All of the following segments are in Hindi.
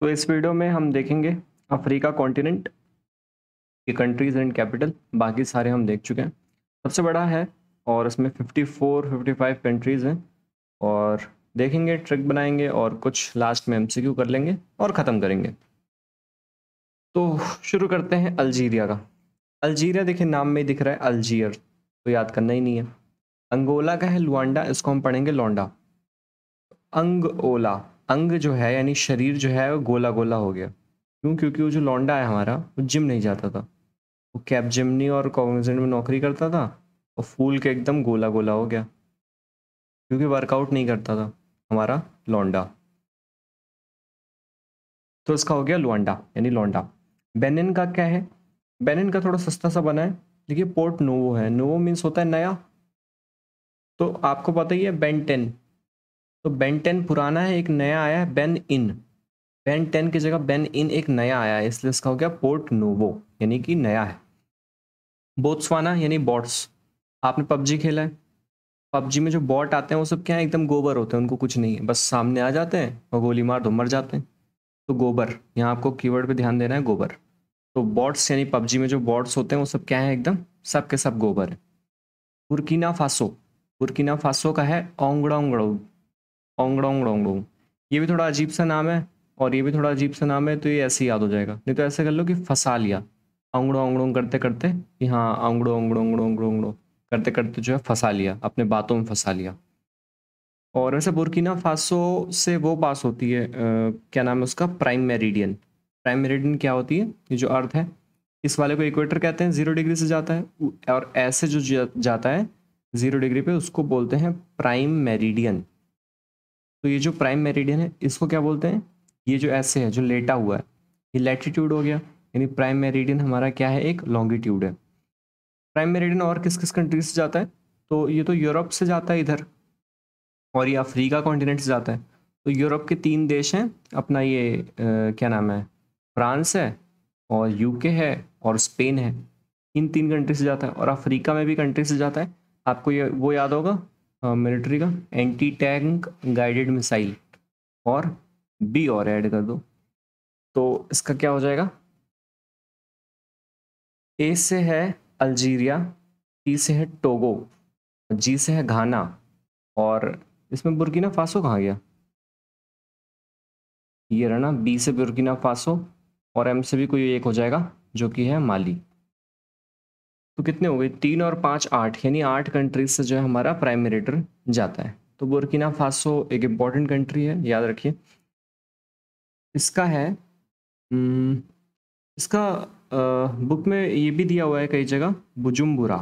तो इस वीडियो में हम देखेंगे अफ्रीका कॉन्टिनेंट के कंट्रीज एंड कैपिटल बाकी सारे हम देख चुके हैं सबसे बड़ा है और इसमें 54 55 कंट्रीज़ हैं और देखेंगे ट्रिक बनाएंगे और कुछ लास्ट में एमसीक्यू कर लेंगे और ख़त्म करेंगे तो शुरू करते हैं अल्जीरिया का अल्जीरिया देखिए नाम में ही दिख रहा है अल्जीयर तो याद करना ही नहीं है अंगोला का है लुआंडा इसको हम पढ़ेंगे लौंडा अंगोला अंग जो है यानी शरीर जो है वो गोला गोला हो गया क्यों क्योंकि वो जो लौंडा है हमारा वो जिम नहीं जाता था वो कैप जिमनी और कॉग्निजेंट में नौकरी करता था और फूल के एकदम गोला गोला हो गया क्योंकि वर्कआउट नहीं करता था हमारा लौंडा तो इसका हो गया लुआंडा यानी लौंडा बेनिन का क्या है बेनिन का थोड़ा सस्ता सा बना है देखिए पोर्ट नोवो है नोवो मीन्स होता है नया तो आपको पता ही है बेन टेन तो बेन टेन पुराना है एक नया आया है बेन इन बेन टेन की जगह बेन इन एक नया आया है इसलिए इसका हो गया पोर्ट नोवो यानी कि नया है बोत्सवाना यानी बॉट्स आपने पबजी खेला है पबजी में जो बॉट आते हैं वो सब क्या है एकदम गोबर होते हैं उनको कुछ नहीं है बस सामने आ जाते हैं और गोली मार दो मर जाते हैं तो गोबर यहाँ आपको कीवर्ड पे ध्यान देना है गोबर तो बॉट्स यानी पबजी में जो बॉट्स होते हैं वो सब क्या है एकदम सब के सब गोबर है बुरकीना फासो बुरकीना फासो का है ओंगड़ा ओंगडोंग डोंगडोंग ये भी थोड़ा अजीब सा नाम है और ये भी थोड़ा अजीब सा नाम है तो ये ऐसे याद हो जाएगा नहीं तो ऐसे कर लो कि फंसा लिया ओंगड़ो ओंगड़ों करते करते कि हाँ ओंगड़ो ओंगड़ो ओंगड़ो ओंगड़ो ओंगड़ो करते करते जो है फंसा लिया अपने बातों में फंसा लिया और वैसे बुरकिना फासो से वो पास होती है आ, क्या नाम है उसका प्राइम मेरिडियन प्राइम मेरिडियन क्या होती है ये जो अर्थ है इस वाले को इक्वेटर कहते हैं जीरो डिग्री से जाता है और ऐसे जो जाता है जीरो डिग्री पे उसको बोलते हैं प्राइम मेरिडियन तो ये जो प्राइम मेरिडियन है इसको क्या बोलते हैं ये जो ऐसे है जो लेटा हुआ है ये लेटीट्यूड हो गया यानी प्राइम मेरिडियन हमारा क्या है एक लॉन्गिट्यूड है प्राइम मेरिडियन और किस किस कंट्री से जाता है तो ये तो यूरोप से जाता है इधर और ये अफ्रीका कॉन्टिनेंट से जाता है तो यूरोप के तीन देश हैं अपना ये आ, क्या नाम है फ्रांस है और यूके है और स्पेन है इन तीन कंट्री से जाता है और अफ्रीका में भी कंट्री से जाता है आपको ये वो याद होगा मिलिट्री का एंटी टैंक गाइडेड मिसाइल और बी और ऐड कर दो तो इसका क्या हो जाएगा ए से है अल्जीरिया टी से है टोगो जी से है घाना और इसमें बुरकिना फासो कहाँ गया ये रहना बी से बुरकिना फासो और एम से भी कोई एक हो जाएगा जो कि है माली तो कितने हो गए तीन और पाँच आठ यानी आठ कंट्रीज से जो है हमारा प्राइम मिनिस्टर जाता है तो बुरकिना फासो एक इम्पॉर्टेंट कंट्री है याद रखिए इसका है हम्म, इसका बुक में ये भी दिया हुआ है कई जगह बुजुम्बुरा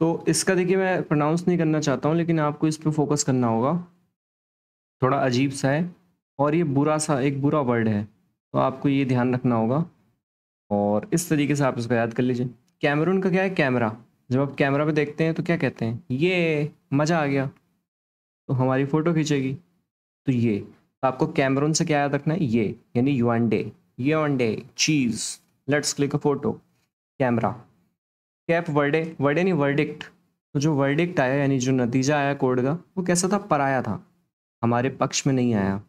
तो इसका देखिए मैं प्रोनाउंस नहीं करना चाहता हूँ लेकिन आपको इस पर फोकस करना होगा थोड़ा अजीब सा है और ये बुरा सा एक बुरा वर्ड है तो आपको ये ध्यान रखना होगा और इस तरीके से आप इसको याद कर लीजिए कैमरून का क्या है कैमरा जब आप कैमरा पे देखते हैं तो क्या कहते हैं ये मज़ा आ गया तो हमारी फ़ोटो खींचेगी तो ये तो आपको कैमरून से क्या याद रखना है ये यानी यू एन डे ये ऑन डे चीज़ let's click a photo camera Cape Verde Verde नहीं वर्डिक्ट तो जो वर्डिक्ट आया यानी जो नतीजा आया कोड का वो कैसा था पराया था हमारे पक्ष में नहीं आया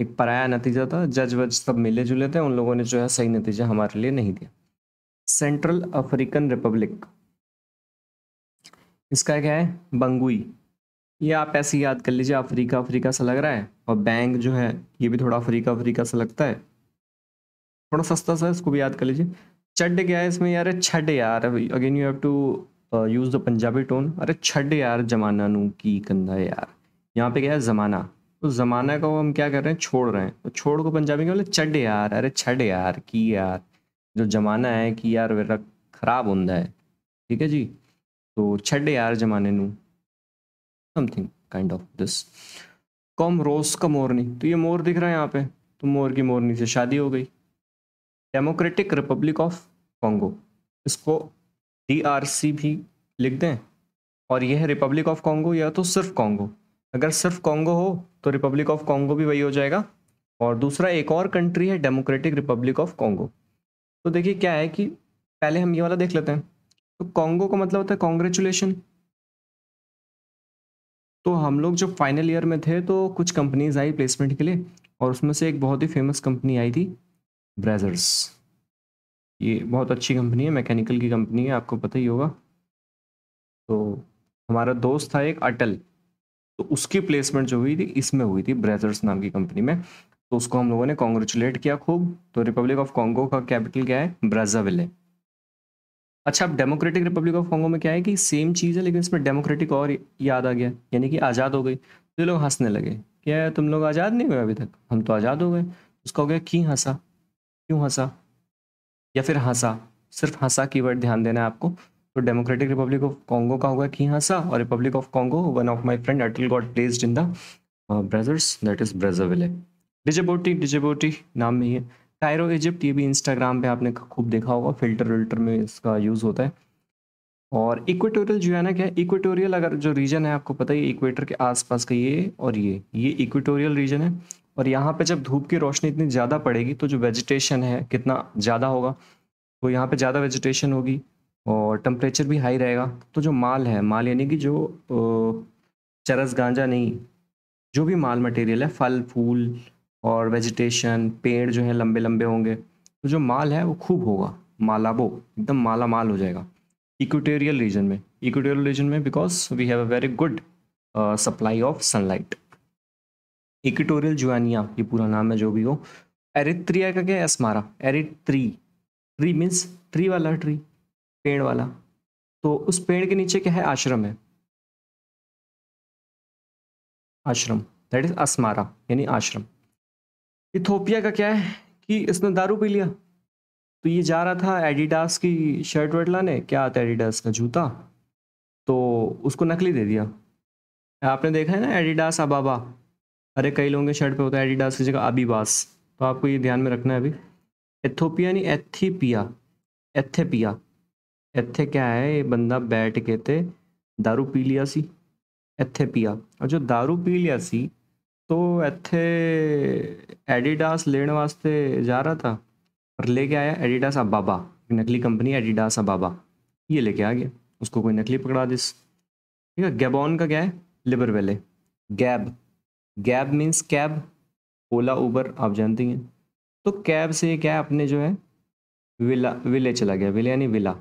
एक पराया नतीजा था जज वज सब मिले जुले थे उन लोगों ने जो है सही नतीजा हमारे लिए नहीं दिया सेंट्रल अफ्रीकन रिपब्लिक इसका क्या है बंगुई ये आप ऐसे याद कर लीजिए अफ्रीका अफ्रीका सा लग रहा है और बैंक जो है ये भी थोड़ा अफ्रीका अफ्रीका सा लगता है थोड़ा सस्ता सा इसको भी याद कर लीजिए चड क्या है इसमें यार छड यार again you have to use the Punjabi tone अरे छड यार जमाना नू की कंधा यार यहाँ पे क्या है जमाना उस तो ज़माना वो हम क्या कर रहे हैं छोड़ रहे हैं तो छोड़ को पंजाबी में बोले चड यार अरे छड यार की यार जो जमाना है कि यार वेरा खराब होंदा है ठीक है जी तो छड यार जमाने नू something kind of this Comoros का मोरनी तो ये मोर दिख रहा है यहाँ पे तो मोर की मोरनी से शादी हो गई डेमोक्रेटिक रिपब्लिक ऑफ कॉन्गो इसको डी भी लिख दें और यह रिपब्लिक ऑफ कॉन्गो या तो सिर्फ कॉन्गो अगर सिर्फ कॉन्गो हो तो रिपब्लिक ऑफ कॉन्गो भी वही हो जाएगा और दूसरा एक और कंट्री है डेमोक्रेटिक रिपब्लिक ऑफ कॉन्गो तो देखिए क्या है कि पहले हम ये वाला देख लेते हैं तो कॉन्गो का मतलब होता है कॉन्ग्रेचुलेशन तो हम लोग जब फाइनल ईयर में थे तो कुछ कंपनीज आई प्लेसमेंट के लिए और उसमें से एक बहुत ही फेमस कंपनी आई थी ब्रेजर्स ये बहुत अच्छी कंपनी है मैकेनिकल की कंपनी है आपको पता ही होगा तो हमारा दोस्त था एक अटल तो उसकी प्लेसमेंट जो हुई थी इसमें हुई थी ब्रेदर्स नाम की कंपनी में तो उसको हम लोगों ने कॉन्ग्रेचुलेट किया खूब तो रिपब्लिक ऑफ कॉन्गो का कैपिटल क्या है ब्राजाविल अच्छा अब डेमोक्रेटिक रिपब्लिक ऑफ कॉन्गो में क्या है कि सेम चीज़ है लेकिन इसमें डेमोक्रेटिक और याद आ गया यानी कि आज़ाद हो गई तो लोग हंसने लगे क्या तुम लोग आज़ाद नहीं हुए अभी तक हम तो आज़ाद हो गए उसका हो गया की हंसा क्यों हंसा या फिर हंसा सिर्फ हंसा की वर्ड ध्यान देना है आपको तो डेमोक्रेटिक रिपब्लिक ऑफ कॉन्गो का होगा किहासा और Republic of Congo one of my friend Atal got placed in the brothers that is विले डिजेबोटी डिजेबोटी नाम में ही है कायरो इजिप्ट ये भी इंस्टाग्राम पे आपने खूब देखा होगा फिल्टर विल्टर में इसका यूज़ होता है और इक्वेटोरियल जो है ना क्या इक्वेटोरियल अगर जो रीजन है आपको पता ही इक्वेटर के आसपास का ये और ये ये इक्वेटोरियल रीजन है और यहाँ पे जब धूप की रोशनी इतनी ज़्यादा पड़ेगी तो जो वेजिटेशन है कितना ज़्यादा होगा तो यहाँ पे ज़्यादा वेजिटेशन होगी और टम्परेचर भी हाई रहेगा तो जो माल है माल यानी कि जो चरस गांजा नहीं जो भी माल मटेरियल है फल फूल और वेजिटेशन पेड़ जो है लंबे लंबे होंगे तो जो माल है वो खूब होगा मालाबो एकदम माला माल हो जाएगा इक्वेटोरियल रीजन में इक्वेटोरियल रीजन में because we have a very good supply of sunlight equatorial Guinea ये पूरा नाम है जो भी हो एरिथ्रिया का क्या है एसमारा एरिट्री ट्री मीन्स ट्री वाला ट्री पेड़ वाला तो उस पेड़ के नीचे क्या है आश्रम है आश्रम दैट इज असमारा यानी आश्रम इथोपिया का क्या है कि इसने दारू पी लिया तो ये जा रहा था एडिडास की शर्ट वर्ट लाने क्या आता एडिडास का जूता तो उसको नकली दे दिया आपने देखा है ना एडिडास अबाबा अरे कई लोगों के शर्ट पे होता है एडिडास की जगह अबिबास तो आपको ये ध्यान में रखना है अभी एथोपिया नहीं एथीपिया एथेपिया इतने क्या है ये बंदा बैठ के तो दारू पी लिया सी इतें पिया और जो दारू पी लिया सी तो इतने एडिडास लेने वास्ते जा रहा था और लेके आया एडिडास अबाबा नकली कंपनी एडिडास अबाबा ये लेके आ गया उसको कोई नकली पकड़ा दिस ठीक है गैबॉन का क्या है लिबर वेले गैब गैब मीन्स कैब ओला उबर आप जानती हैं तो कैब से क्या है अपने जो है विला विले चला गया विले यानी विला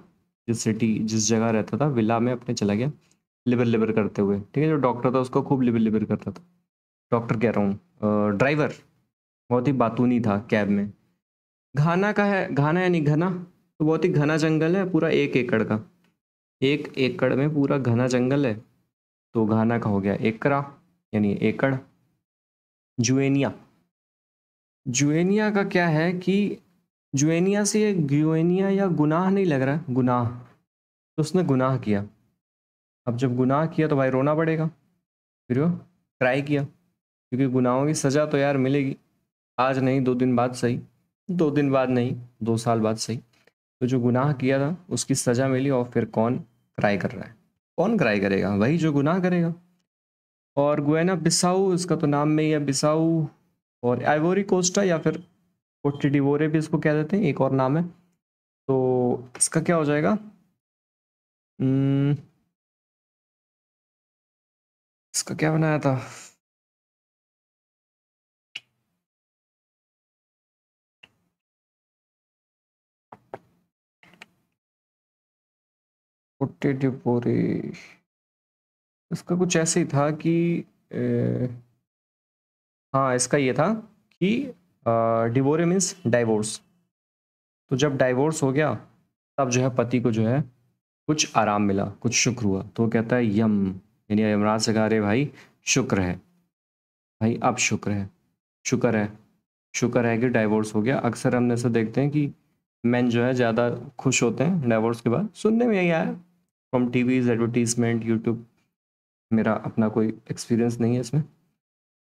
जिस सिटी जिस जगह रहता था विला में अपने चला गया लिबर लिबर करते हुए ठीक है जो डॉक्टर था उसको खूब लिबर लिबर करता था डॉक्टर कह रहा हूँ ड्राइवर बहुत ही बातूनी था कैब में घाना का है घाना यानी घना तो बहुत ही घना जंगल है पूरा एक एकड़ का एक एकड़ में पूरा घना जंगल है तो घाना का हो गया एकरा यानी एकड़ जुएनिया जुएनिया का क्या है कि जुएनिया से ये ग्यूनिया या गुनाह नहीं लग रहा है गुनाह तो उसने गुनाह किया अब जब गुनाह किया तो भाई रोना पड़ेगा फिर वो ट्राई किया क्योंकि गुनाहों की सज़ा तो यार मिलेगी आज नहीं दो दिन बाद सही दो दिन बाद नहीं दो साल बाद सही तो जो गुनाह किया था उसकी सज़ा मिली और फिर कौन क्राई कर रहा है कौन क्राई करेगा वही जो गुनाह करेगा और गुएना बिसाऊ इसका तो नाम में ही है बिसाऊ और आइवोरी कोस्टा या फिर कोस्टिडिवोरे भी इसको कह देते हैं एक और नाम है तो इसका क्या हो जाएगा हम्म, इसका क्या बनाया था कोटेडिपोरे इसका कुछ ऐसे ही था कि ए, हाँ इसका ये था कि डिवोरे मीन्स डाइवोर्स तो जब डाइवोर्स हो गया तब जो है पति को जो है कुछ आराम मिला कुछ शुक्र हुआ तो कहता है यम यानी यमराज से कहा अरे भाई शुक्र है भाई अब शुक्र है शुक्र है शुक्र है कि डाइवोर्स हो गया अक्सर हमने ऐसा देखते हैं कि मैन जो है ज़्यादा खुश होते हैं डाइवोर्स के बाद सुनने में यही आया फ्रॉम टीवीज एडवर्टीजमेंट यूट्यूब मेरा अपना कोई एक्सपीरियंस नहीं है इसमें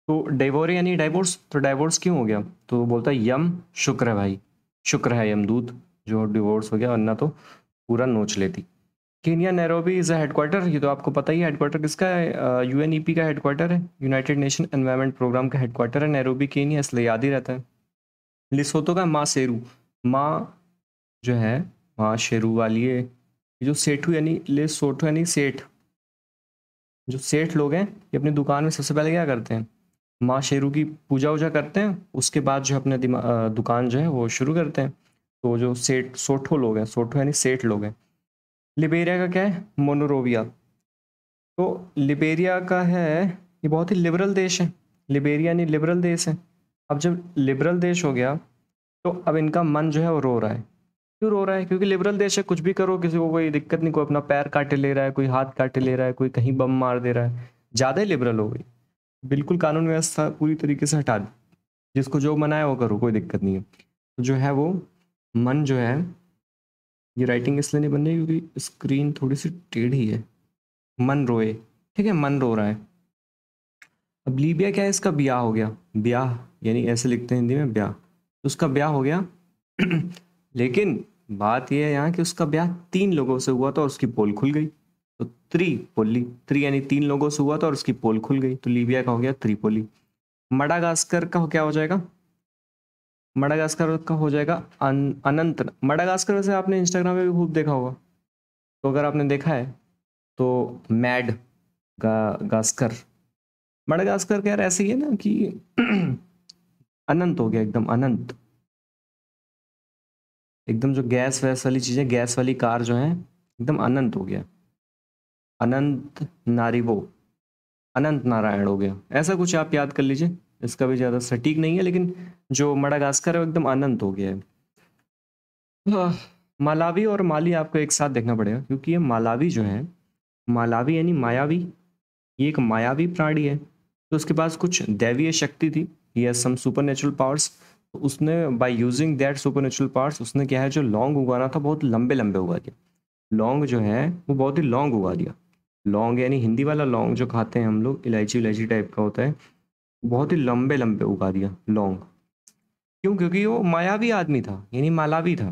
तो डेवोर यानी डाइवोर्स तो डाइवोर्स क्यों हो गया तो बोलता है यम शुक्र है भाई शुक्र है यमदूत जो डिवोर्स हो गया वरना तो पूरा नोच लेती केनिया नैरोबी इज़ हेडक्वार्टर ये तो आपको पता ही हेडक्वार्टर किसका है यू एन ई पी का हेडक्वार्टर है यूनाइटेड नेशन एनवायरमेंट प्रोग्राम का हेडक्वार्टर है नैरोबी केनिया इसलिए याद ही रहता है लिसोतो का माँ शेरू माँ जो है माँ शेरू वाली है जो सेठू यानी सोठू यानी सेठ जो सेठ लोग हैं ये अपनी दुकान में सबसे पहले क्या करते हैं माँ शेरू की पूजा वूजा करते हैं उसके बाद जो अपने दुकान जो है वो शुरू करते हैं तो जो सेठ सोठो लोग हैं सोठो यानी सेठ लोग हैं लिबेरिया का क्या है मोनोरोविया तो लिबेरिया का है ये बहुत ही लिबरल देश है लिबेरिया यानी लिबरल देश है अब जब लिबरल देश हो गया तो अब इनका मन जो है वो रो रहा है क्यों रो रहा है क्योंकि लिबरल देश है कुछ भी करो किसी को कोई दिक्कत नहीं कोई अपना पैर काटे ले रहा है कोई हाथ काटे ले रहा है कोई कहीं बम मार दे रहा है ज़्यादा लिबरल हो गई बिल्कुल कानून व्यवस्था पूरी तरीके से हटा दी जिसको जो मना है वो करो कोई दिक्कत नहीं है तो जो है वो मन जो है ये राइटिंग इसलिए नहीं बन रही क्योंकि स्क्रीन थोड़ी सी टेढ़ी है मन रोए ठीक है मन रो रहा है अब लीबिया क्या है इसका ब्याह हो गया ब्याह यानी ऐसे लिखते हैं हिंदी में ब्याह तो उसका ब्याह हो गया लेकिन बात यह है यहाँ कि उसका ब्याह तीन लोगों से हुआ था और उसकी पोल खुल गई तो थ्री पोली त्री यानी तीन लोगों से हुआ था और उसकी पोल खुल गई तो लीबिया का हो गया त्रिपोली मडागास्कर का क्या हो जाएगा मडागास्कर का हो जाएगा अन, अनंत मडागास्कर वैसे आपने इंस्टाग्राम पे भी खूब देखा होगा तो अगर आपने देखा है तो मैड गा, गास्कर मडागास्कर का ऐसे ही है ना कि अनंत हो गया एकदम अनंत एकदम जो गैस वैस वाली चीज़ें गैस वाली कार जो है एकदम अनंत हो गया अनंत नारिवो अनंत नारायण हो गया ऐसा कुछ आप याद कर लीजिए इसका भी ज़्यादा सटीक नहीं है लेकिन जो मडागास्कर है वो एकदम अनंत हो गया है मालावी और माली आपको एक साथ देखना पड़ेगा क्योंकि ये मालावी जो है मालावी यानी मायावी ये एक मायावी प्राणी है तो उसके पास कुछ दैवीय शक्ति थी या सम सुपर नेचुरल पावर्स उसने by using that supernatural powers उसने क्या है जो लॉन्ग उगाना था बहुत लंबे लंबे उगा दिया लॉन्ग जो है वो बहुत ही लॉन्ग उगा दिया लौंग यानी हिंदी वाला लौंग जो खाते हैं हम लोग इलायची इलायची टाइप का होता है बहुत ही लंबे लंबे उगा दिया लौंग क्यों क्योंकि वो मायावी आदमी था यानी मालावी था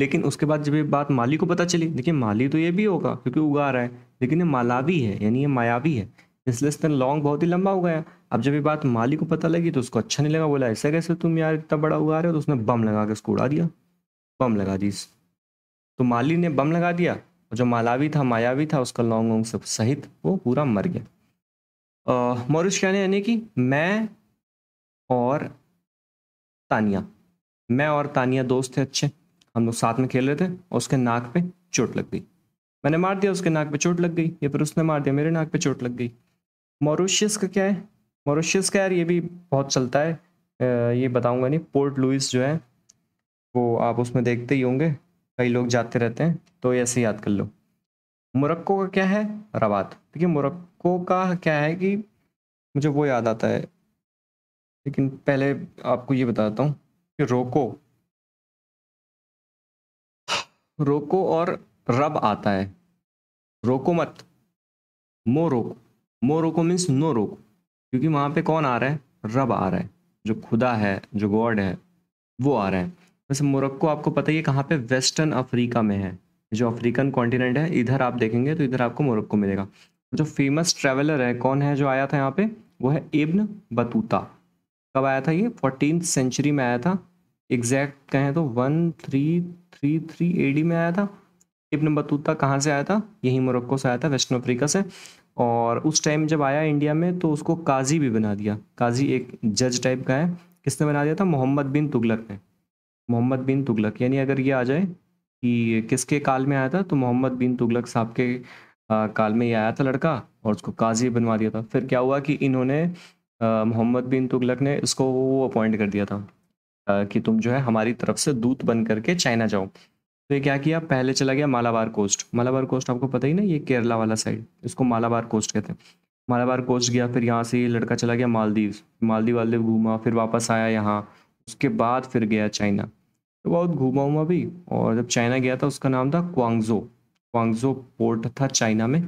लेकिन उसके बाद जब ये बात माली को पता चली देखिए माली तो ये भी होगा क्योंकि उगा रहा है लेकिन ये मालावी है यानी ये मायावी है इसलिए तरह लॉन्ग बहुत ही लंबा उगाया अब जब ये बात माली को पता लगी तो उसको अच्छा नहीं लगा बोला ऐसा कैसे तुम यार इतना बड़ा उगा रहे हो तो उसने बम लगा के उसको उड़ा दिया बम लगा दी तो माली ने बम लगा दिया जो मालावी था मायावी था उसका लॉन्ग सब सहित वो पूरा मर गया कहने यानी कि मैं और तानिया मैं और तानिया दोस्त थे अच्छे हम लोग साथ में खेल रहे थे और उसके नाक पे चोट लग गई मैंने मार दिया उसके नाक पे चोट लग गई या फिर उसने मार दिया मेरे नाक पे चोट लग गई मोरूशियस का क्या है मोरूशियस का यार ये भी बहुत चलता है ये बताऊंगा नहीं पोर्ट लुइस जो है वो आप उसमें देखते ही होंगे कई लोग जाते रहते हैं तो ऐसे याद कर लो मुरक्को का क्या है रवात देखिए मुरक्को का क्या है कि मुझे वो याद आता है लेकिन पहले आपको ये बताता हूँ कि रोको रोको और रब आता है रोको मत मो रोको मो रोको मीन्स नो रोको क्योंकि वहाँ पे कौन आ रहा है रब आ रहा है जो खुदा है जो गॉड है वो आ रहे हैं वैसे मोरक्को आपको पता ही है कहाँ पे वेस्टर्न अफ्रीका में है जो अफ्रीकन कॉन्टिनेंट है इधर आप देखेंगे तो इधर आपको मोरक्को मिलेगा जो फेमस ट्रेवलर है कौन है जो आया था यहाँ पे वो है इब्न बतूता कब आया था ये फोर्टीन सेंचुरी में आया था एग्जैक्ट कहें तो one three three three AD में आया था इब्न बतूता कहाँ से आया था यही मोरक्को से आया था वेस्टर्न अफ्रीका से और उस टाइम जब आया इंडिया में तो उसको काजी भी बना दिया काजी एक जज टाइप का है किसने बना दिया था मोहम्मद बिन तुगलक ने मोहम्मद बिन तुगलक यानी अगर ये आ जाए कि किसके काल में आया था तो मोहम्मद बिन तुगलक साहब के काल में ये आया था लड़का और उसको काजी बनवा दिया था फिर क्या हुआ कि इन्होंने मोहम्मद बिन तुगलक ने इसको वो अपॉइंट कर दिया था आ, कि तुम जो है हमारी तरफ से दूत बन करके चाइना जाओ तो ये क्या किया पहले चला गया मालाबार कोस्ट मालाबार कोस्ट आपको पता ही ना ये केरला वाला साइड इसको मालाबार कोस्ट कहते हैं मालाबार कोस्ट गया फिर यहाँ से ये लड़का चला गया मालदीव मालदीव वालदीव घूमा फिर वापस आया यहाँ उसके बाद फिर गया चाइना तो बहुत घूमा हुआ भी और जब चाइना गया था उसका नाम था क्वांगजो क्वांगजो पोर्ट था चाइना में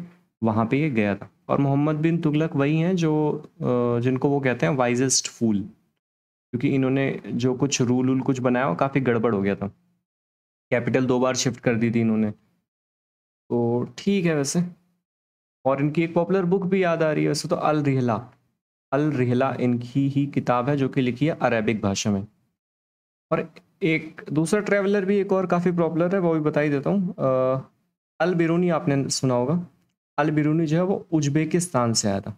वहाँ पे ये गया था और मोहम्मद बिन तुगलक वही हैं जो जिनको वो कहते हैं वाइजेस्ट फूल क्योंकि इन्होंने जो कुछ रूल उल कुछ बनाया वो काफ़ी गड़बड़ हो गया था कैपिटल दो बार शिफ्ट कर दी थी इन्होंने तो ठीक है वैसे और इनकी एक पॉपुलर बुक भी याद आ रही है वैसे तो अल रिहला अल रिहला इनकी ही किताब है जो कि लिखी है अरेबिक भाषा में और एक दूसरा ट्रेवलर भी एक और काफ़ी पॉपुलर है वो भी बता ही देता हूँ अल बिरूनी आपने सुना होगा अल बिरूनी जो है वो उज्बेकिस्तान से आया था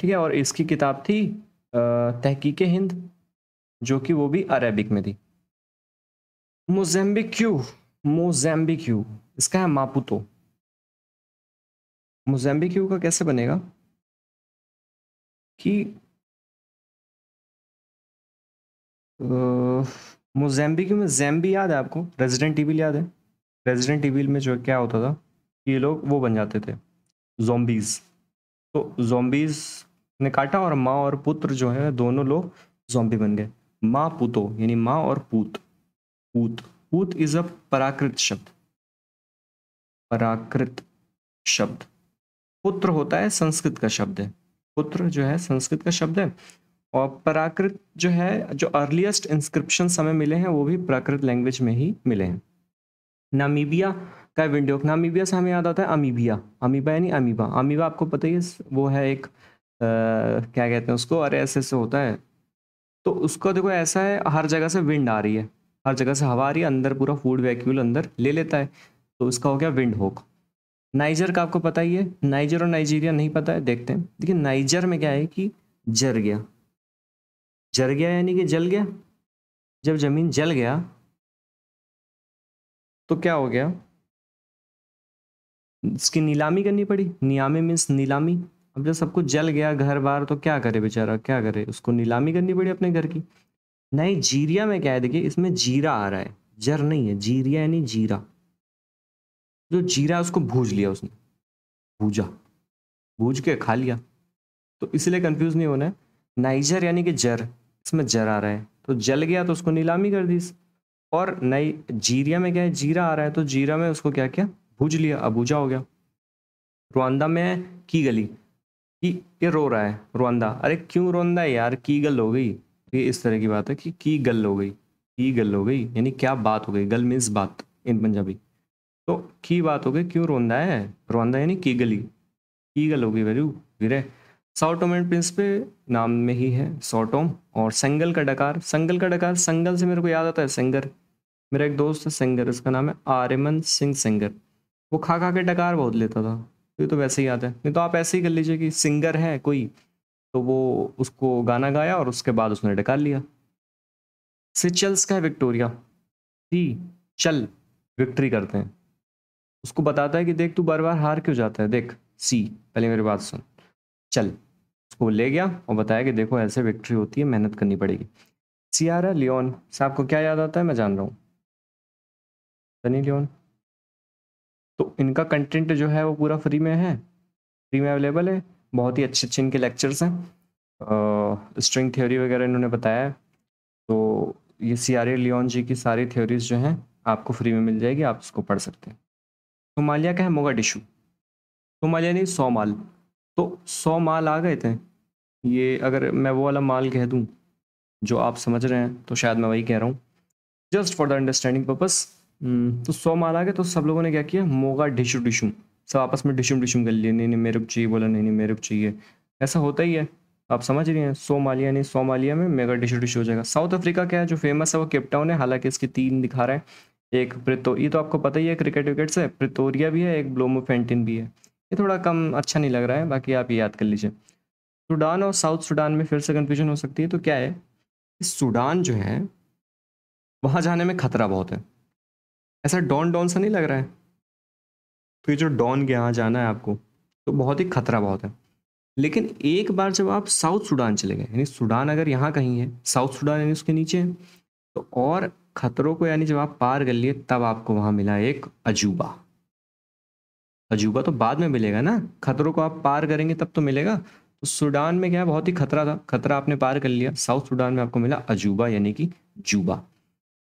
ठीक है और इसकी किताब थी तहकीक हिंद जो कि वो भी अरेबिक में थी मोजेम्बिक्यू मोजेम्बिक्यू इसका है मापुतो मोजेम्बिक्यू का कैसे बनेगा कि मोजैम्बिक में जैम्बी याद है आपको रेजिडेंट टीवी याद है रेजिडेंट टीवी में जो क्या होता था कि ये लोग वो बन जाते थे जोम्बीज़ तो जोम्बीज़ ने काटा और माँ और पुत्र जो है दोनों लोग जोम्बी बन गए माँ पुतो यानी माँ और पूत पूत पूत इज अ पराकृत शब्द पराकृत शब्द पुत्र होता है संस्कृत का शब्द है पुत्र जो है संस्कृत का शब्द है और प्राकृत जो है जो अर्लीस्ट इंस्क्रिप्शन हमें मिले हैं वो भी प्राकृत लैंग्वेज में ही मिले हैं नामीबिया का विंडो नामीबिया से हमें याद आता है अमीबिया अमीबा यानी अमीबा अमीबा आपको पता ही है वो है एक आ, क्या कहते हैं उसको अरे ऐसे ऐसे होता है तो उसका देखो ऐसा है हर जगह से विंड आ रही है हर जगह से हवा आ रही है अंदर पूरा फूड वैक्यूल अंदर ले लेता है तो उसका हो गया विंड होक नाइजर का आपको पता ही है नाइजर और नाइजीरिया नहीं पता है देखते हैं देखिए नाइजर में क्या है कि जर गया जर गया यानी कि जल गया जब जमीन जल गया तो क्या हो गया इसकी नीलामी करनी पड़ी नियामी मीन्स नीलामी अब जब सब कुछ जल गया घर बार तो क्या करे बेचारा क्या करे उसको नीलामी करनी पड़ी अपने घर की नाइजीरिया में क्या है देखिए इसमें जीरा आ रहा है जर नहीं है जीरिया यानी जीरा जो जीरा उसको भूज लिया उसने भूजा भूज के खा लिया तो इसलिए कंफ्यूज नहीं होना है नाइजर यानी कि जर इसमें जर आ रहा है तो जल गया तो उसको नीलामी कर दी और नई जीरिया में क्या है जीरा आ रहा है तो जीरा में उसको क्या क्या भूज लिया अबूजा हो गया रुआंदा में की गली कि ये रो रहा है रुआंदा अरे क्यों रोंदा है यार की गल हो गई ये इस तरह की बात है कि की गल हो गई की गल हो गई यानी क्या बात हो गई गल मीन्स बात इन पंजाबी तो की बात हो गई क्यों रोंदा है रोंदा यानी की गली की गल होगी वैल्यू वीरे सॉटोम एंड प्रिंस पे नाम में ही है सॉटोम और संगल का डकार संगल का डकार संगल से मेरे को याद आता है सेंगर मेरा एक दोस्त है सेंगर उसका नाम है आर्यमन सिंह सेंगर वो खा खा के डकार बहुत लेता था तो ये तो वैसे ही याद है नहीं तो आप ऐसे ही कर लीजिए कि सिंगर है कोई तो वो उसको गाना गाया और उसके बाद उसने डकार लिया सिचल्स का है विक्टोरिया सी चल विक्ट्री करते हैं उसको बताता है कि देख तू बार बार हार क्यों जाता है देख सी पहले मेरी बात सुन चल उसको ले गया और बताया कि देखो ऐसे विक्ट्री होती है मेहनत करनी पड़ेगी सियारा लियोन से आपको क्या याद आता है मैं जान रहा हूँ सनी लियोन तो इनका कंटेंट जो है वो पूरा फ्री में है फ्री में अवेलेबल है बहुत ही अच्छे अच्छे इनके लेक्चर्स हैं स्ट्रिंग थ्योरी वगैरह इन्होंने बताया है तो ये सियारे लियोन जी की सारी थ्योरीज जो हैं आपको फ्री में मिल जाएगी आप उसको पढ़ सकते हैं सोमालिया का है मोगा डिशू सोमालिया नहीं सौ माल तो सौ माल आ गए थे ये अगर मैं वो वाला माल कह दूँ जो आप समझ रहे हैं तो शायद मैं वही कह रहा हूँ just for the understanding purpose तो सौ माल आ गए तो सब लोगों ने क्या किया मोगा डिशू टिशू सब आपस में डिशुम डिशुम कर लिए नहीं नहीं मेरे को चाहिए बोला नहीं नहीं मेरे को चाहिए ऐसा होता ही है आप समझ रही हैं मालिया नहीं सो मालिया में मेगा डिशु डिशु हो जाएगा साउथ अफ्रीका क्या है जो फेमस है वो केपटाउन है हालांकि इसके तीन दिखा रहे हैं एक प्रितो ये तो आपको पता ही है क्रिकेट विकेट से प्रितोरिया भी है एक ब्लोमोफेंटिन भी है ये थोड़ा कम अच्छा नहीं लग रहा है बाकी आप ये याद कर लीजिए सूडान और साउथ सूडान में फिर से कन्फ्यूजन हो सकती है तो क्या है सूडान जो है वहाँ जाने में खतरा बहुत है ऐसा डॉन डॉन सा नहीं लग रहा है तो ये जो डॉन के यहाँ जाना है आपको तो बहुत ही खतरा बहुत है लेकिन एक बार जब आप साउथ सूडान चले गए यानी सूडान अगर यहाँ कहीं है साउथ सूडान यानी उसके नीचे है तो और खतरों को यानी जब आप पार कर लिए तब आपको वहां मिला एक अजूबा अजूबा तो बाद में मिलेगा ना खतरों को आप पार करेंगे तब तो मिलेगा तो सूडान में क्या बहुत ही खतरा था खतरा आपने पार कर लिया साउथ सूडान में आपको मिला अजूबा यानी कि जूबा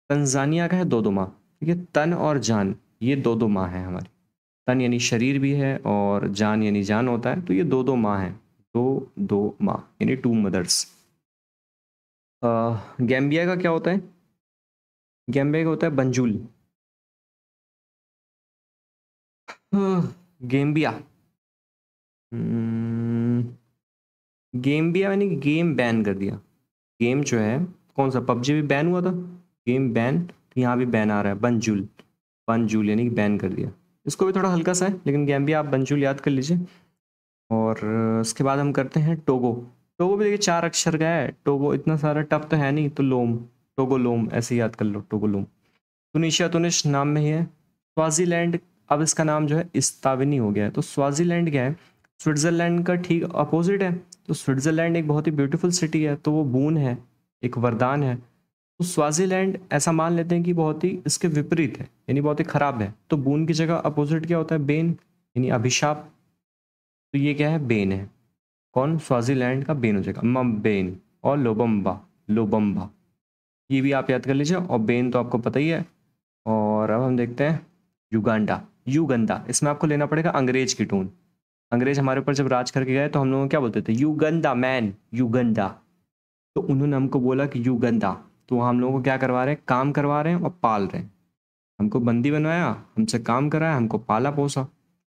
तंजानिया का है दो दो माँ ठीक है तन और जान ये दो दो माँ है हमारी तन यानी शरीर भी है और जान यानी जान होता है तो ये दो दो माँ है दो दो माँ यानी टू मदर्स गैम्बिया का क्या होता है गेम्बे का होता है बंजुल हम्म, गेम्बिया हम्म, गेम्बिया मैंने गेम बैन कर दिया गेम जो है कौन सा पबजी भी बैन हुआ था गेम बैन तो यहाँ भी बैन आ रहा है बंजूल बंजूल यानी कि बैन कर दिया इसको भी थोड़ा हल्का सा है लेकिन गैम्बिया आप बंजूल याद कर लीजिए और उसके बाद हम करते हैं टोगो टोगो भी देखिए चार अक्षर का है टोगो इतना सारा टफ तो है नहीं तो लोम टोगोलोम ऐसे याद कर लो टोगोलोम तुनिशिया तुनिश नाम में ही है स्वाजीलैंड अब इसका नाम जो है इस्ताविनी हो गया है तो स्वाजीलैंड क्या है स्विट्जरलैंड का ठीक अपोजिट है तो स्विट्जरलैंड एक बहुत ही ब्यूटीफुल सिटी है तो वो बून है एक वरदान है तो स्वाजीलैंड ऐसा मान लेते हैं कि बहुत ही इसके विपरीत है यानी बहुत ही खराब है तो बून की जगह अपोजिट क्या होता है बेन यानी अभिशाप तो ये क्या है बेन है कौन स्वाजीलैंड का बेन हो जाएगा मम बेन और लोबम्बा लोबम्बा ये भी आप याद कर लीजिए और बेन तो आपको पता ही है और अब हम देखते हैं युगांडा युगंदा इसमें आपको लेना पड़ेगा अंग्रेज की टून अंग्रेज हमारे ऊपर जब राज करके गए तो हम लोग क्या बोलते थे युगंदा मैन युगंदा तो उन्होंने हमको बोला कि युगंदा तो हम लोगों को क्या करवा रहे हैं काम करवा रहे हैं और पाल रहे हैं हमको बंदी बनवाया हमसे काम कराया हमको पाला पोसा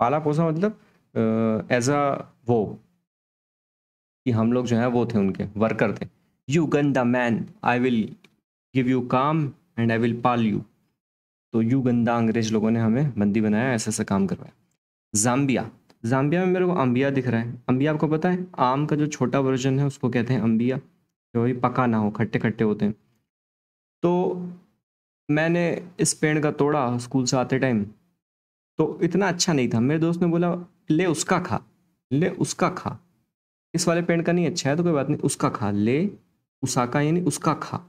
पाला पोसा मतलब एज अ वो कि हम लोग जो है वो थे उनके वर्कर थे you gun the man I will give you काम and I will pal you तो यू गंदा अंग्रेज लोगों ने हमें बंदी बनाया ऐसा ऐसा काम करवाया जाम्बिया जाम्बिया में मेरे को अम्बिया दिख रहा है अम्बिया आपको पता है आम का जो छोटा वर्जन है उसको कहते हैं अम्बिया जो भी पका ना हो खट्टे खट्टे होते हैं तो मैंने इस पेड़ का तोड़ा स्कूल से आते टाइम तो इतना अच्छा नहीं था मेरे दोस्त ने बोला ले उसका खा ले उसका खा इस वाले पेड़ का नहीं अच्छा है तो कोई बात नहीं उसका खा ले का यानी उसका खा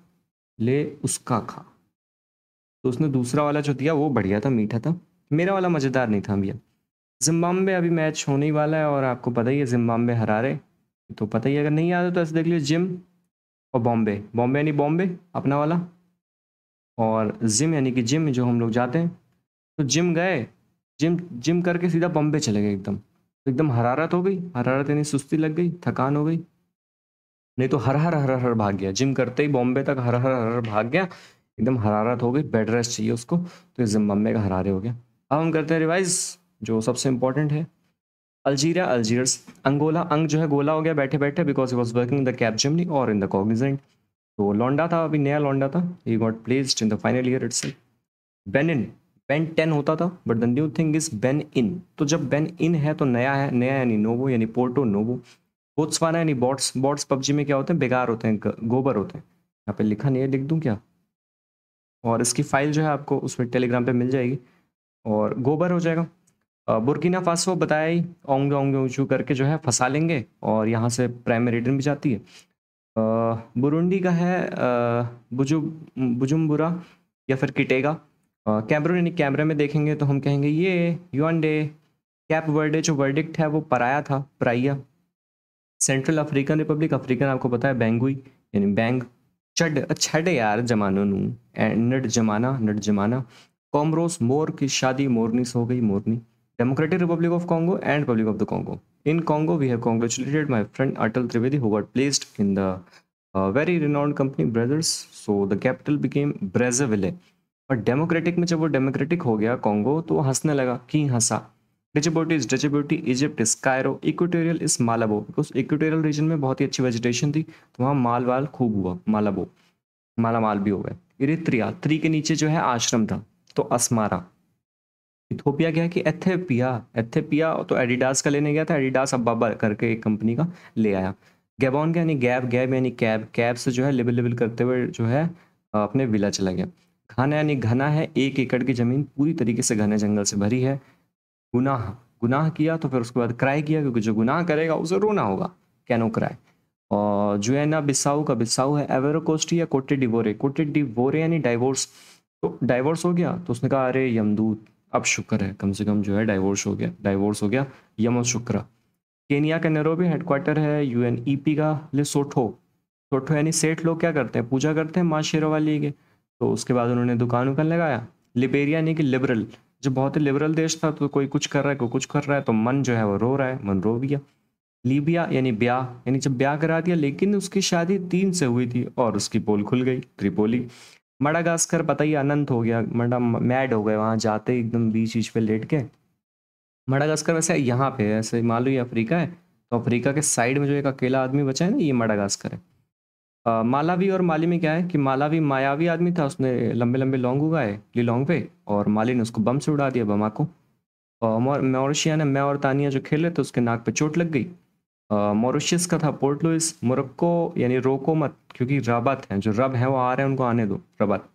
ले उसका खा तो उसने दूसरा वाला जो दिया वो बढ़िया था मीठा था मेरा वाला मज़ेदार नहीं था भैया जिम्बाब्वे अभी मैच होने ही वाला है और आपको पता ही है जिम्बाब्वे हरारे तो पता ही अगर नहीं आता तो ऐसे देख लीजिए जिम और बॉम्बे बॉम्बे यानी बॉम्बे अपना वाला और जिम यानी कि जिम जो हम लोग जाते हैं तो जिम गए जिम जिम करके सीधा बॉम्बे चले गए एकदम तो एकदम हरारत हो गई हरारत यानी सुस्ती लग गई थकान हो गई नहीं तो हर हर हर हर भाग गया जिम करते ही बॉम्बे तक हर हर हर हर भाग गया एकदम हरारत हो गई बेड रेस्ट चाहिए उसको तो ये जिम्बाब्वे का हरारे हो गया अब हम करते हैं रिवाइज जो सबसे इंपॉर्टेंट है अल्जीरिया अल्जीरस अंगोला अंग जो है गोला हो गया बैठे बैठे because he was working the cap chimney और इन द कॉगनीजेंट तो लॉन्डा था अभी नया लॉन्डा था he got placed in the final year it's Ben in Ben Ten होता था but the new thing is Ben in तो जब बेन इन है तो नया है नया यानी नोवो यानी पोर्टो नोवो बोट्स वाना नहीं बॉट्स बॉट्स पबजी में क्या होते हैं बेकार होते हैं गोबर होते हैं यहाँ पे लिखा नहीं है लिख दूँ क्या और इसकी फाइल जो है आपको उसमें टेलीग्राम पे मिल जाएगी और गोबर हो जाएगा बुरकिना फासो बताया ही ओंगे ओंगे ऊँचू करके जो है फंसा लेंगे और यहाँ से प्राइमरी रिटर्न भी जाती है बुरुंडी का है बुजु बुजुम्बुरा या फिर किटेगा कैमरून यानी कैमरे में देखेंगे तो हम कहेंगे ये यून डे कैप वर्डे जो वर्डिक्ट है वो पराया था पराया सेंट्रल अफ्रीकन रिपब्लिक अफ्रीकन आपको पता है बैंगुई यानी बैंग चड छड यार जमानो नू एंड नट जमाना नट जमाना कॉमरोस मोर की शादी मोरनिस हो गई मोरनी Democratic Republic of Congo and Republic of the Congo in Congo we have congratulated my friend Atal Trivedi who got placed in the very renowned company brothers so the capital became became brazzaville और डेमोक्रेटिक में जब वो डेमोक्रेटिक हो गया कॉन्गो तो हंसने लगा कि हंसा Djibouti is Djibouti Egypt is Cairo Equatorial is Malabo because equatorial region में बहुत ही अच्छी वेजिटेशन थी तो वहाँ माल वाल खूब हुआ मालाबो माला माल भी हो गए इरित्रिया त्री के नीचे जो है आश्रम था तो असमारा इथोपिया क्या है कि एथेपिया एथेपिया तो एडिडास का लेने गया था एडिडास अब्बाबा करके एक कंपनी का ले आया गैबॉन का यानी गैब गैब यानी कैब कैब से जो है लेबल लेबल करते हुए जो है अपने विला चला गया घना यानी घना है एक एकड़ की जमीन पूरी तरीके से घने जंगल से भरी है गुनाह गुनाह किया तो फिर उसके बाद क्राई किया क्योंकि जो गुनाह करेगा उसे रोना होगा कैनो क्राई और जुएना बिसाऊ का बिसाऊ है एवेरो या कोटे डिवोरे कोटे डिवोरे यानी डाइवोर्स तो डाइवोर्स हो गया तो उसने कहा अरे यमदूत अब शुक्र है कम से कम जो है डाइवोर्स हो गया डाइवोर्स हो गया यम शुक्र केनिया का भी हेडक्वार्टर है यूएनईपी का लिसोठो सोठो यानी सेठ लोग क्या करते हैं पूजा करते हैं माँ वाली के तो उसके बाद उन्होंने दुकान उकान लगाया लिबेरिया यानी कि लिबरल जो बहुत ही लिबरल देश था तो कोई कुछ कर रहा है कोई कुछ कर रहा है तो मन जो है वो रो रहा है मन रो गया लीबिया यानी ब्याह यानी जब ब्याह करा दिया लेकिन उसकी शादी तीन से हुई थी और उसकी पोल खुल गई त्रिपोली मडागास्कर पता ही अनंत हो गया मडा मैड हो गए वहाँ जाते एकदम बीच बीच पे लेट के मडागास्कर वैसे यहाँ पे ऐसे मालूम ही ये अफ्रीका है तो अफ्रीका के साइड में जो एक अकेला आदमी बचा है ना ये मडागास्कर है आ, मालावी और माली में क्या है कि मालावी मायावी आदमी था उसने लंबे लंबे लौंग उगाए लॉन्ग पे और माली ने उसको बम से उड़ा दिया बमा को और मोरशिया ने मैं और तानिया जो खेले तो उसके नाक पे चोट लग गई मोरिशियस का था पोर्ट लुइस मोरक्को यानी रोको मत क्योंकि रबत हैं जो रब हैं वो आ रहे हैं उनको आने दो रबत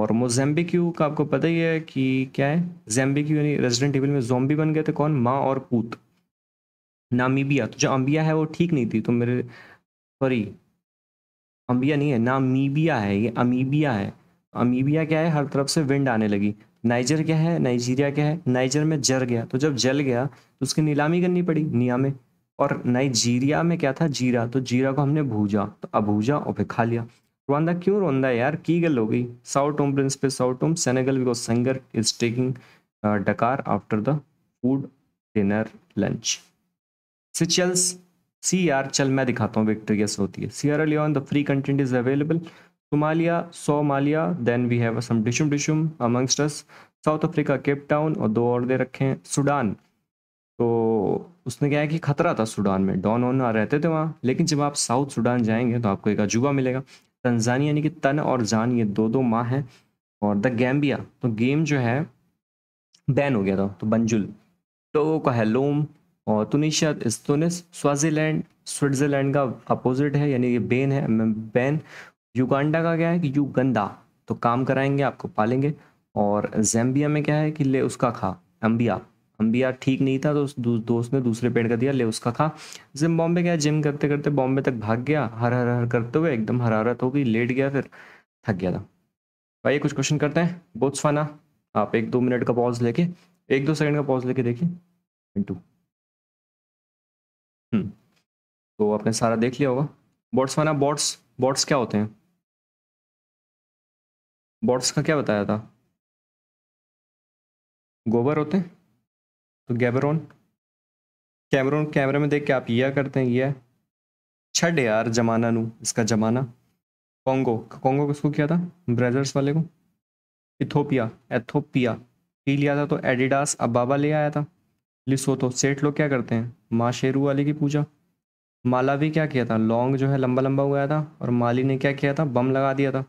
और मोजेम्बिक्यू का आपको पता ही है कि क्या है जेम्बिक्यू यानी रेजिडेंट टेबल में जोम्बी बन गए थे कौन माँ और पूत नामीबिया तो जो अम्बिया है वो ठीक नहीं थी तो मेरे सॉरी अम्बिया नहीं है ना अमीबिया है ये अमीबिया है अमीबिया क्या है हर तरफ से विंड आने लगी नाइजर क्या है नाइजीरिया क्या है नाइजर में जर गया तो जब जल गया तो उसकी नीलामी करनी पड़ी निया में और नाइजीरिया में क्या था जीरा तो जीरा को हमने भूजा तो अभूजा और फिर खा लिया रोंदा क्यों रोंदा यार की गल हो गई साउथ टोम प्रिंस पे साउथ टोम सेनेगल बिकॉज संगर is taking Dakar after the food dinner lunch Seychelles सी आर चल मैं दिखाता हूँ विक्टोरिया होती है Sierra Leone the free content is available Somalia Somalia then we have some डिशुम डिशुम amongst us South Africa Cape Town और दो और दे रखे हैं सूडान तो उसने क्या है कि खतरा था सूडान में डॉन ऑन रहते थे वहाँ लेकिन जब आप साउथ सूडान जाएंगे तो आपको एक अजूबा मिलेगा तंजानिया यानी कि तन और जान ये दो दो माँ हैं और द गैम्बिया तो गेम जो है बैन हो गया था तो बंजुल टोगो तो का है और तुनिशिया तुनिस स्वाजीलैंड स्विट्जरलैंड का अपोजिट है यानी ये बेन है बेन युगांडा का क्या है कि युगंदा तो काम कराएंगे आपको पालेंगे और जैम्बिया में क्या है कि ले उसका खा अम्बिया अम्बिया ठीक नहीं था तो उस दोस्त ने दूसरे पेड़ का दिया ले उसका खा जिम्बॉम्बे गया जिम करते करते बॉम्बे तक भाग गया हर हर हर करते हुए एकदम हरारत हो गई लेट गया फिर थक गया था भाई कुछ क्वेश्चन करते हैं बोत्सवाना आप एक दो मिनट का पॉज लेके एक दो सेकंड का पॉज लेके देखिए इंटू हम्म। तो आपने सारा देख लिया होगा बॉट्स वाना बॉट्स बॉट्स क्या होते हैं बॉट्स का क्या बताया था गोबर होते हैं तो गैबरोन कैमरोन कैमरे में देख के आप यह करते हैं यह छड यार जमाना नू इसका जमाना कॉन्गो कॉन्गो किसको किया था ब्रदर्स वाले को इथोपिया एथोपिया ही लिया था तो एडिडास अबाबा ले आया था लिसोतो सेठ लोग क्या करते हैं माँ शेरू वाली की पूजा माला भी क्या किया था लॉन्ग जो है लंबा लंबा हुआ था और माली ने क्या किया था बम लगा दिया था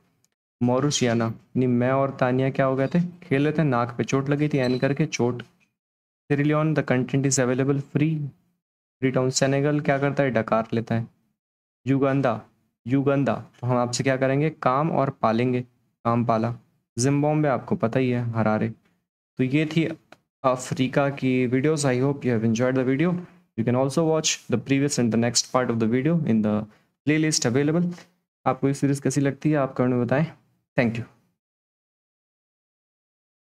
मौरुसियाना यानी मैं और तानिया क्या हो गए थे खेल रहे थे नाक पे चोट लगी थी एन करके चोट सिरिलियन the content is available free Freetown Senegal क्या करता है डकार लेता है युगंदा युगंदा तो हम आपसे क्या करेंगे काम और पालेंगे काम पाला जिम्बॉम्बे आपको पता ही है हरारे तो ये थी अफ्रीका की videos I hope you have enjoyed the video you can also watch the previous and the next part of the video in the playlist available आपको ये सीरीज कैसी लगती है आप कमेंट में बताएं थैंक यू